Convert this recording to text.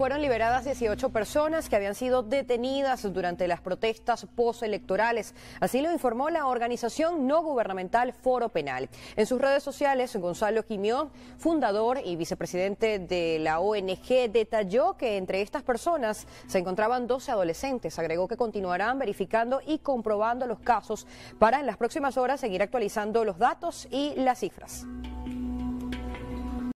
fueron liberadas 18 personas que habían sido detenidas durante las protestas postelectorales. Así lo informó la organización no gubernamental Foro Penal. En sus redes sociales, Gonzalo Quimión, fundador y vicepresidente de la ONG, detalló que entre estas personas se encontraban 12 adolescentes. Agregó que continuarán verificando y comprobando los casos para en las próximas horas seguir actualizando los datos y las cifras.